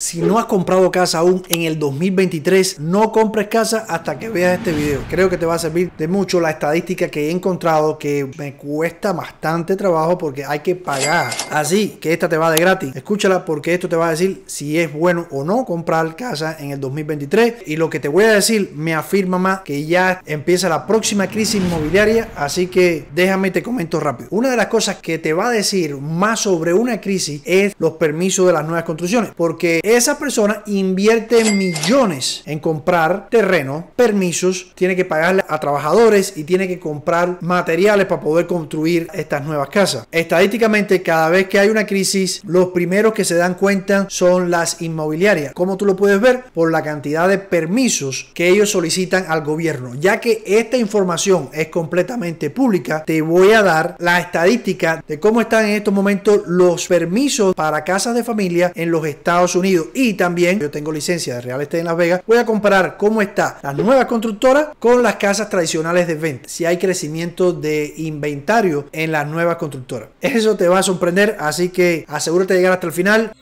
Si no has comprado casa aún en el 2023, no compres casa hasta que veas este video. Creo que te va a servir de mucho la estadística que he encontrado que me cuesta bastante trabajo porque hay que pagar. Así que esta te va de gratis. Escúchala porque esto te va a decir si es bueno o no comprar casa en el 2023. Y lo que te voy a decir me afirma más que ya empieza la próxima crisis inmobiliaria. Así que déjame te comento rápido. Una de las cosas que te va a decir más sobre una crisis es los permisos de las nuevas construcciones. Porque esa persona invierte millones en comprar terreno, permisos, tiene que pagarle a trabajadores y tiene que comprar materiales para poder construir estas nuevas casas. Estadísticamente, cada vez que hay una crisis, los primeros que se dan cuenta son las inmobiliarias. Como tú lo puedes ver, por la cantidad de permisos que ellos solicitan al gobierno. Ya que esta información es completamente pública, te voy a dar la estadística de cómo están en estos momentos los permisos para casas de familia en los Estados Unidos y también yo tengo licencia de Real Estate en Las Vegas, voy a comparar cómo está la nueva constructora con las casas tradicionales de venta, si hay crecimiento de inventario en la nueva constructora Eso te va a sorprender, así que asegúrate de llegar hasta el final.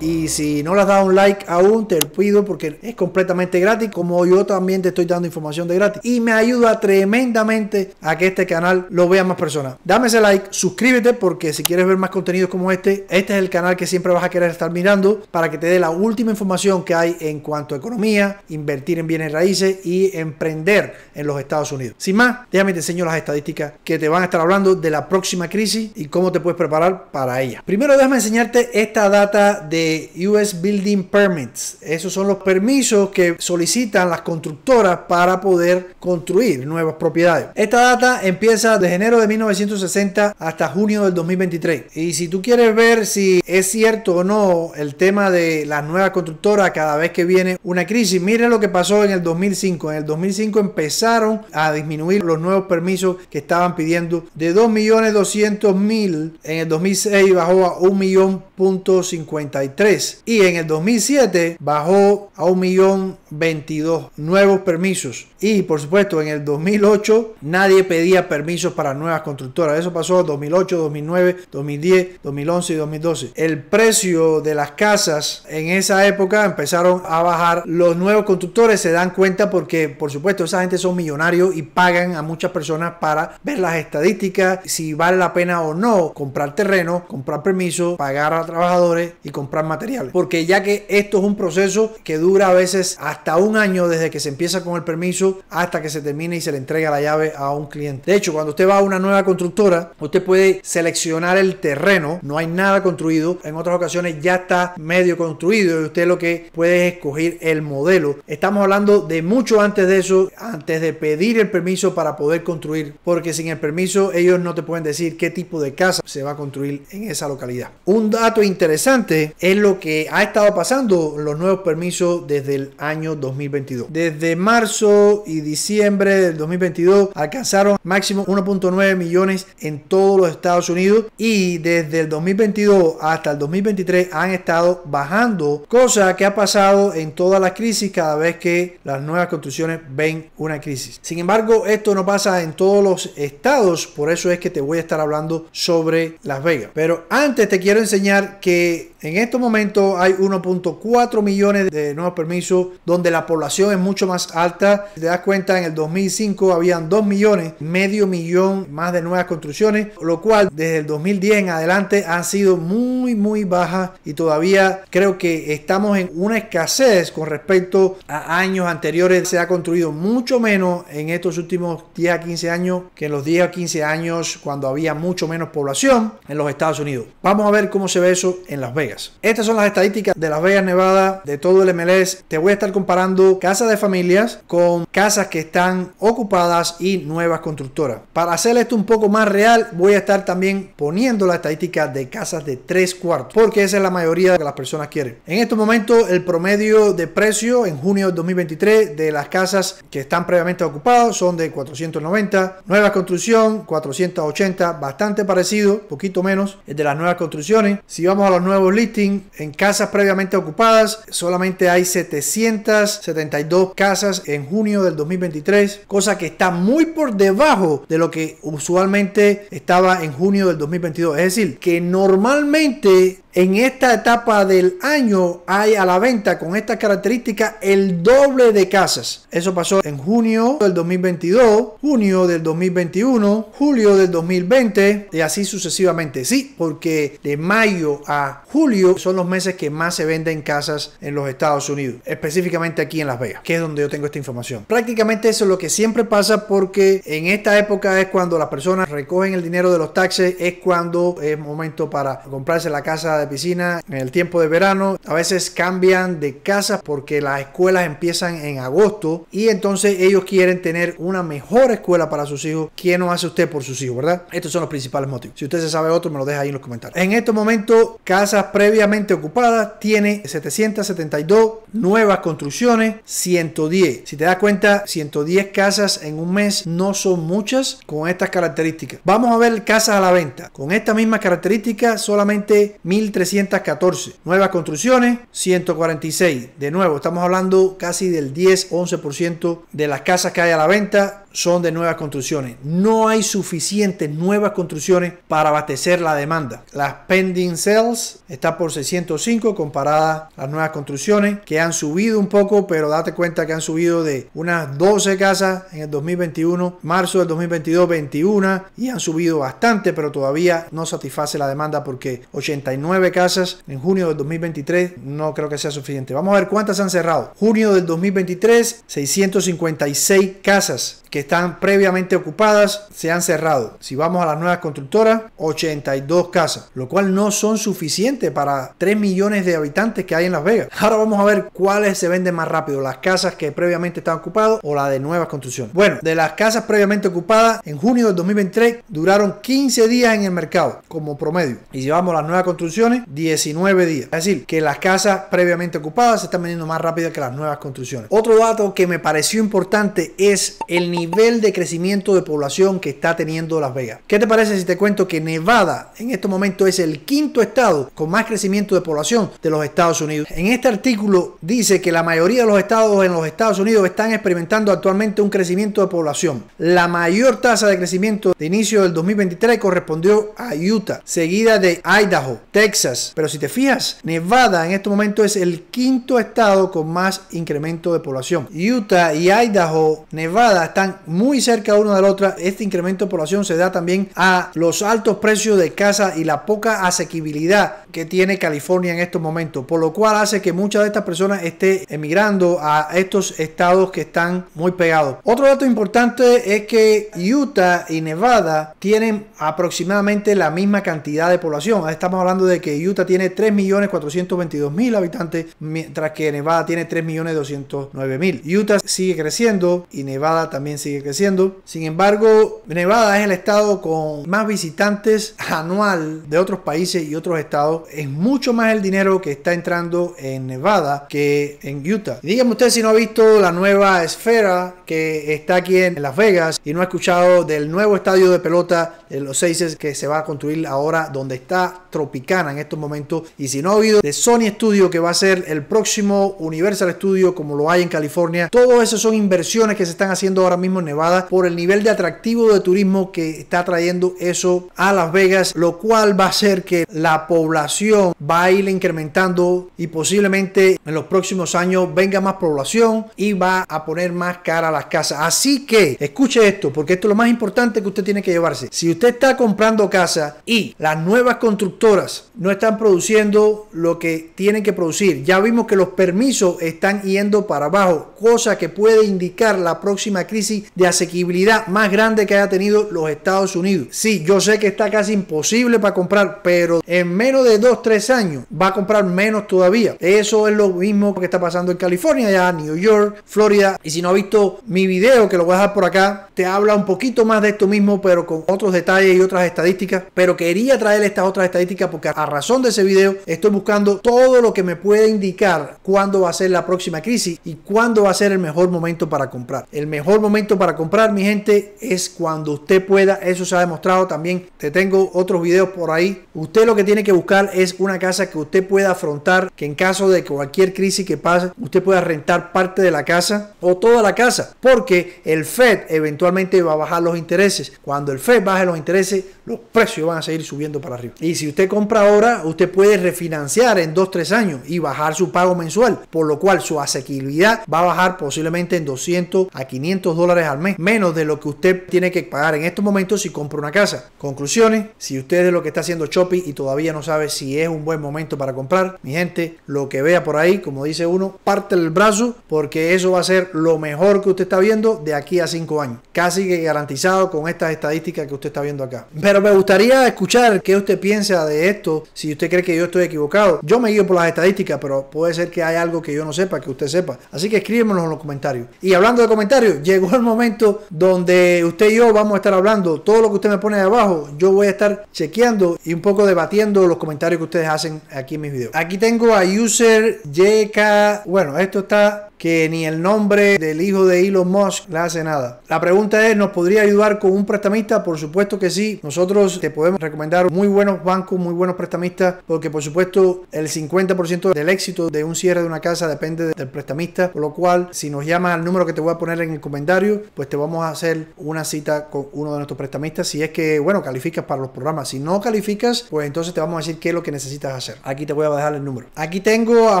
Y si no le has dado un like aún, te lo pido porque es completamente gratis, como yo también te estoy dando información de gratis. Y me ayuda tremendamente a que este canal lo vean más personas. Dame ese like, suscríbete porque si quieres ver más contenidos como este, este es el canal que siempre vas a querer estar mirando para que te dé la última información que hay en cuanto a economía, invertir en bienes raíces y emprender en los Estados Unidos. Sin más, déjame te enseño las estadísticas que te van a estar hablando de la próxima crisis y cómo te puedes preparar para ella. Primero déjame enseñarte esta data de eh, US Building Permits. Esos son los permisos que solicitan las constructoras para poder construir nuevas propiedades. Esta data empieza de enero de 1960 hasta junio del 2023. Y si tú quieres ver si es cierto o no el tema de las nuevas constructoras cada vez que viene una crisis, miren lo que pasó en el 2005. En el 2005 empezaron a disminuir los nuevos permisos que estaban pidiendo de 2.200.000 en el 2006 bajó a 53 y en el 2007 bajó a 1.022.000 nuevos permisos y por supuesto en el 2008 nadie pedía permisos para nuevas constructoras. Eso pasó en 2008, 2009, 2010, 2011 y 2012. El precio de las casas en esa época empezaron a bajar. Los nuevos constructores se dan cuenta porque por supuesto esa gente son millonarios y pagan a muchas personas para ver las estadísticas, si vale la pena o no comprar terreno, comprar permisos, pagar a trabajadores y comprar material Porque ya que esto es un proceso que dura a veces hasta un año desde que se empieza con el permiso hasta que se termine y se le entrega la llave a un cliente. De hecho, cuando usted va a una nueva constructora, usted puede seleccionar el terreno, no hay nada construido, en otras ocasiones ya está medio construido y usted lo que puede es escoger el modelo. Estamos hablando de mucho antes de eso, antes de pedir el permiso para poder construir, porque sin el permiso ellos no te pueden decir qué tipo de casa se va a construir en esa localidad. Un dato interesante es lo que ha estado pasando los nuevos permisos desde el año 2022. Desde marzo y diciembre del 2022 alcanzaron máximo 1.9 millones en todos los Estados Unidos y desde el 2022 hasta el 2023 han estado bajando, cosa que ha pasado en todas las crisis cada vez que las nuevas construcciones ven una crisis. Sin embargo, esto no pasa en todos los estados, por eso es que te voy a estar hablando sobre Las Vegas. Pero antes te quiero enseñar que en estos momento hay 1.4 millones de nuevos permisos donde la población es mucho más alta. Si te das cuenta, en el 2005 habían 2 millones, medio millón más de nuevas construcciones, lo cual desde el 2010 en adelante han sido muy, muy bajas y todavía creo que estamos en una escasez con respecto a años anteriores. Se ha construido mucho menos en estos últimos 10 a 15 años que en los 10 a 15 años cuando había mucho menos población en los Estados Unidos. Vamos a ver cómo se ve eso en Las Vegas. Este estas son las estadísticas de Las Vegas, Nevada, de todo el MLS. Te voy a estar comparando casas de familias con casas que están ocupadas y nuevas constructoras. Para hacer esto un poco más real, voy a estar también poniendo la estadística de casas de tres cuartos, porque esa es la mayoría que las personas quieren. En estos momentos, el promedio de precio en junio de 2023 de las casas que están previamente ocupadas son de 490, nueva construcción 480, bastante parecido, poquito menos el de las nuevas construcciones. Si vamos a los nuevos listings, en, casas previamente ocupadas. Solamente hay 772 casas en junio del 2023, cosa que está muy por debajo de lo que usualmente estaba en junio del 2022. Es decir, que normalmente en esta etapa del año hay a la venta con esta característica el doble de casas. Eso pasó en junio del 2022, junio del 2021, julio del 2020 y así sucesivamente. Sí, porque de mayo a julio son los meses que más se venden casas en los Estados Unidos, específicamente aquí en Las Vegas, que es donde yo tengo esta información. Prácticamente eso es lo que siempre pasa porque en esta época es cuando las personas recogen el dinero de los taxes, es cuando es momento para comprarse la casa piscina en el tiempo de verano. A veces cambian de casa porque las escuelas empiezan en agosto y entonces ellos quieren tener una mejor escuela para sus hijos. ¿Qué no hace usted por sus hijos, verdad? Estos son los principales motivos. Si usted se sabe otro, me lo deja ahí en los comentarios. En estos momentos, casas previamente ocupadas tiene 772 nuevas construcciones 110. Si te das cuenta, 110 casas en un mes no son muchas con estas características. Vamos a ver casas a la venta. Con esta misma característica, solamente 1314. Nuevas construcciones, 146. De nuevo, estamos hablando casi del 10-11% de las casas que hay a la venta son de nuevas construcciones. No hay suficientes nuevas construcciones para abastecer la demanda. Las pending sales está por 605 comparadas a las nuevas construcciones que han subido un poco, pero date cuenta que han subido de unas 12 casas en el 2021, marzo del 2022 21 y han subido bastante, pero todavía no satisface la demanda porque 89 casas en junio del 2023 no creo que sea suficiente. Vamos a ver cuántas han cerrado. Junio del 2023, 656 casas que están previamente ocupadas se han cerrado. Si vamos a las nuevas constructoras, 82 casas, lo cual no son suficientes para 3 millones de habitantes que hay en Las Vegas. Ahora vamos a ver cuáles se venden más rápido, las casas que previamente están ocupadas o las de nuevas construcciones. Bueno, de las casas previamente ocupadas, en junio del 2023 duraron 15 días en el mercado como promedio. Y si vamos a las nuevas construcciones, 19 días. Es decir, que las casas previamente ocupadas se están vendiendo más rápido que las nuevas construcciones. Otro dato que me pareció importante es el nivel de crecimiento de población que está teniendo Las Vegas. ¿Qué te parece si te cuento que Nevada en este momento es el quinto estado con más crecimiento de población de los Estados Unidos? En este artículo dice que la mayoría de los estados en los Estados Unidos están experimentando actualmente un crecimiento de población. La mayor tasa de crecimiento de inicio del 2023 correspondió a Utah, seguida de Idaho, Texas. Pero si te fijas, Nevada en este momento es el quinto estado con más incremento de población. Utah y Idaho, Nevada están muy cerca una de la otra. Este incremento de población se da también a los altos precios de casa y la poca asequibilidad que tiene California en estos momentos, por lo cual hace que muchas de estas personas estén emigrando a estos estados que están muy pegados. Otro dato importante es que Utah y Nevada tienen aproximadamente la misma cantidad de población. Estamos hablando de que Utah tiene 3.422.000 habitantes, mientras que Nevada tiene 3.209.000. Utah sigue creciendo y Nevada también sigue creciendo. Sin embargo, Nevada es el estado con más visitantes anual de otros países y otros estados. Es mucho más el dinero que está entrando en Nevada que en Utah. díganme usted si no ha visto la nueva esfera que está aquí en Las Vegas y no ha escuchado del nuevo estadio de pelota de los Aces que se va a construir ahora donde está Tropicana en estos momentos. Y si no ha oído de Sony Studio que va a ser el próximo Universal Studio como lo hay en California. Todo eso son inversiones que se están haciendo ahora mismo Nevada por el nivel de atractivo de turismo que está trayendo eso a Las Vegas, lo cual va a hacer que la población va a ir incrementando y posiblemente en los próximos años venga más población y va a poner más cara a las casas. Así que escuche esto, porque esto es lo más importante que usted tiene que llevarse. Si usted está comprando casa y las nuevas constructoras no están produciendo lo que tienen que producir, ya vimos que los permisos están yendo para abajo, cosa que puede indicar la próxima crisis de asequibilidad más grande que haya tenido los Estados Unidos. Sí, yo sé que está casi imposible para comprar, pero en menos de 2-3 años va a comprar menos todavía. Eso es lo mismo que está pasando en California, ya New York, Florida. Y si no ha visto mi vídeo que lo voy a dejar por acá, te habla un poquito más de esto mismo, pero con otros detalles y otras estadísticas. Pero quería traer estas otras estadísticas porque a razón de ese vídeo estoy buscando todo lo que me puede indicar cuándo va a ser la próxima crisis y cuándo va a ser el mejor momento para comprar. El mejor momento para comprar, mi gente, es cuando usted pueda. Eso se ha demostrado también. Te tengo otros videos por ahí. Usted lo que tiene que buscar es una casa que usted pueda afrontar, que en caso de cualquier crisis que pase, usted pueda rentar parte de la casa o toda la casa, porque el Fed eventualmente va a bajar los intereses. Cuando el Fed baje los intereses, los precios van a seguir subiendo para arriba. Y si usted compra ahora, usted puede refinanciar en 2-3 años y bajar su pago mensual, por lo cual su asequibilidad va a bajar posiblemente en 200 a 500 dólares al mes, menos de lo que usted tiene que pagar en estos momentos si compra una casa. Conclusiones, si usted es de lo que está haciendo Shopee y todavía no sabe si es un buen momento para comprar, mi gente, lo que vea por ahí, como dice uno, parte el brazo porque eso va a ser lo mejor que usted está viendo de aquí a cinco años. Casi que garantizado con estas estadísticas que usted está viendo acá. Pero me gustaría escuchar qué usted piensa de esto, si usted cree que yo estoy equivocado. Yo me guío por las estadísticas, pero puede ser que hay algo que yo no sepa, que usted sepa. Así que escríbemelo en los comentarios. Y hablando de comentarios, llegó el momento momento donde usted y yo vamos a estar hablando. Todo lo que usted me pone abajo, yo voy a estar chequeando y un poco debatiendo los comentarios que ustedes hacen aquí en mis videos. Aquí tengo a user jk Bueno, esto está que ni el nombre del hijo de Elon Musk le hace nada. La pregunta es, ¿nos podría ayudar con un prestamista? Por supuesto que sí. Nosotros te podemos recomendar muy buenos bancos, muy buenos prestamistas, porque por supuesto el 50% del éxito de un cierre de una casa depende del prestamista, por lo cual si nos llamas al número que te voy a poner en el comentario, pues te vamos a hacer una cita con uno de nuestros prestamistas si es que, bueno, calificas para los programas. Si no calificas, pues entonces te vamos a decir qué es lo que necesitas hacer. Aquí te voy a dejar el número. Aquí tengo a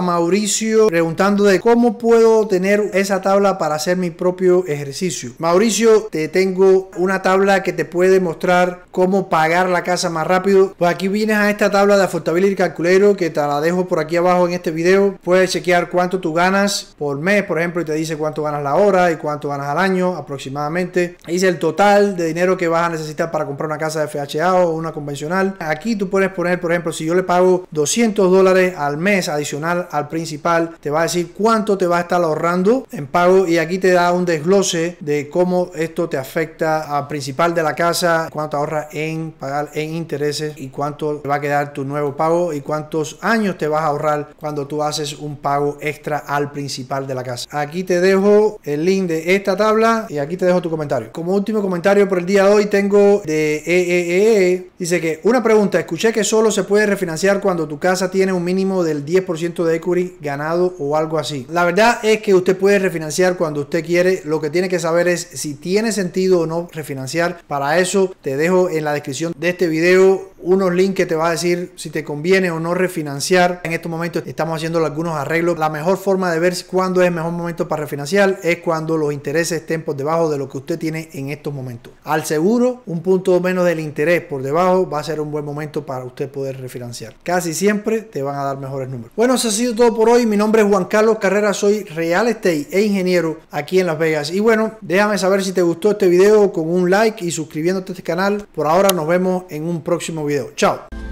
Mauricio preguntando de cómo puedo tener esa tabla para hacer mi propio ejercicio. Mauricio, te tengo una tabla que te puede mostrar cómo pagar la casa más rápido. Pues aquí vienes a esta tabla de y Calculero que te la dejo por aquí abajo en este video. Puedes chequear cuánto tú ganas por mes, por ejemplo, y te dice cuánto ganas la hora y cuánto ganas al año aproximadamente. Dice el total de dinero que vas a necesitar para comprar una casa de FHA o una convencional. Aquí tú puedes poner, por ejemplo, si yo le pago 200 dólares al mes adicional al principal, te va a decir cuánto te va a estar ahorrando en pago y aquí te da un desglose de cómo esto te afecta al principal de la casa, cuánto ahorras en pagar en intereses y cuánto te va a quedar tu nuevo pago y cuántos años te vas a ahorrar cuando tú haces un pago extra al principal de la casa. Aquí te dejo el link de esta tabla y aquí te dejo tu comentario. Como último comentario por el día de hoy tengo de EEE. E e e. Dice que una pregunta, escuché que solo se puede refinanciar cuando tu casa tiene un mínimo del 10% de equity ganado o algo así. La verdad es que usted puede refinanciar cuando usted quiere. Lo que tiene que saber es si tiene sentido o no refinanciar. Para eso te dejo en la descripción de este video unos links que te va a decir si te conviene o no refinanciar. En estos momentos estamos haciendo algunos arreglos. La mejor forma de ver cuándo es el mejor momento para refinanciar es cuando los intereses estén por debajo de lo que usted tiene en estos momentos. Al seguro, un punto menos del interés por debajo va a ser un buen momento para usted poder refinanciar. Casi siempre te van a dar mejores números. Bueno, eso ha sido todo por hoy. Mi nombre es Juan Carlos Carrera, soy real estate e ingeniero aquí en Las Vegas. Y bueno, déjame saber si te gustó este video con un like y suscribiéndote a este canal. Por ahora nos vemos en un próximo video. vídeo, eu. Tchau!